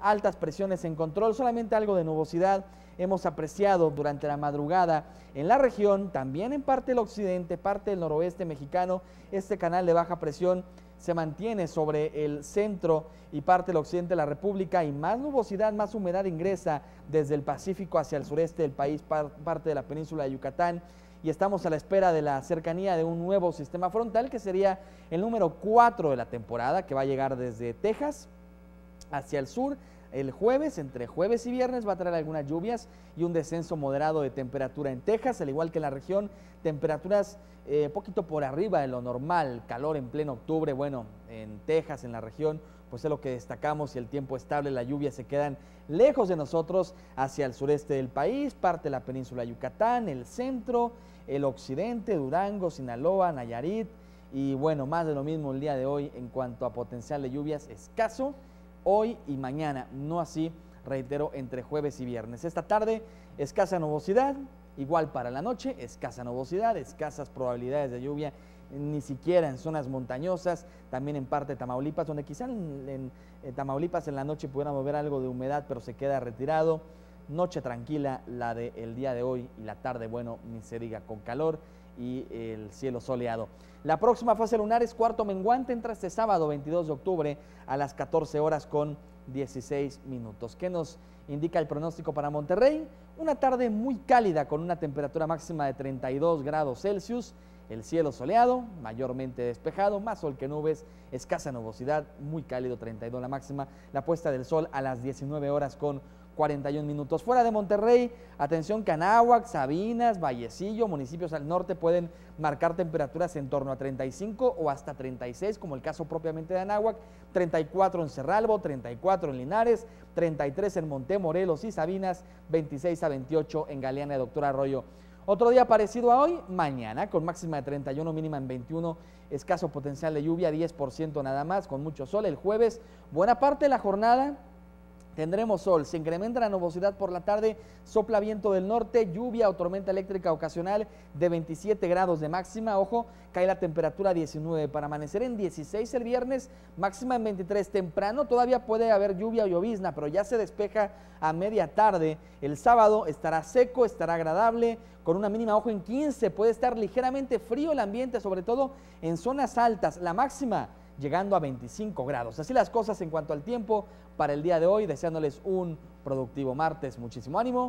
altas presiones en control, solamente algo de nubosidad hemos apreciado durante la madrugada en la región, también en parte del occidente, parte del noroeste mexicano, este canal de baja presión se mantiene sobre el centro y parte del occidente de la República y más nubosidad, más humedad ingresa desde el Pacífico hacia el sureste del país, parte de la península de Yucatán y estamos a la espera de la cercanía de un nuevo sistema frontal que sería el número 4 de la temporada que va a llegar desde Texas hacia el sur. El jueves, entre jueves y viernes, va a traer algunas lluvias y un descenso moderado de temperatura en Texas, al igual que en la región, temperaturas eh, poquito por arriba de lo normal, calor en pleno octubre, bueno, en Texas, en la región, pues es lo que destacamos si el tiempo estable, las lluvias se quedan lejos de nosotros hacia el sureste del país, parte de la península Yucatán, el centro, el occidente, Durango, Sinaloa, Nayarit y bueno, más de lo mismo el día de hoy en cuanto a potencial de lluvias escaso hoy y mañana, no así, reitero, entre jueves y viernes. Esta tarde, escasa nubosidad, igual para la noche, escasa nubosidad, escasas probabilidades de lluvia ni siquiera en zonas montañosas, también en parte de Tamaulipas, donde quizá en, eh, Tamaulipas en la noche pudiera mover algo de humedad, pero se queda retirado. Noche tranquila, la del día de hoy y la tarde, bueno, ni se diga con calor y el cielo soleado. La próxima fase lunar es cuarto menguante, entra este sábado 22 de octubre a las 14 horas con 16 minutos. ¿Qué nos indica el pronóstico para Monterrey? Una tarde muy cálida con una temperatura máxima de 32 grados Celsius, el cielo soleado, mayormente despejado, más sol que nubes, escasa nubosidad, muy cálido 32 la máxima, la puesta del sol a las 19 horas con 41 minutos. Fuera de Monterrey, atención Canáhuac, Sabinas, Vallecillo, municipios al norte pueden marcar temperaturas en torno a 35 o hasta 36, como el caso propiamente de Anáhuac, 34 en Cerralbo, 34 en Linares, 33 en Montemorelos y Sabinas, 26 a 28 en Galeana y Doctor Arroyo. Otro día parecido a hoy, mañana, con máxima de 31, mínima en 21, escaso potencial de lluvia, 10% nada más, con mucho sol. El jueves, buena parte de la jornada Tendremos sol, se incrementa la nubosidad por la tarde, sopla viento del norte, lluvia o tormenta eléctrica ocasional de 27 grados de máxima, ojo, cae la temperatura 19 para amanecer en 16 el viernes, máxima en 23 temprano, todavía puede haber lluvia o llovizna, pero ya se despeja a media tarde. El sábado estará seco, estará agradable, con una mínima ojo en 15, puede estar ligeramente frío el ambiente, sobre todo en zonas altas. La máxima llegando a 25 grados. Así las cosas en cuanto al tiempo para el día de hoy, deseándoles un productivo martes. Muchísimo ánimo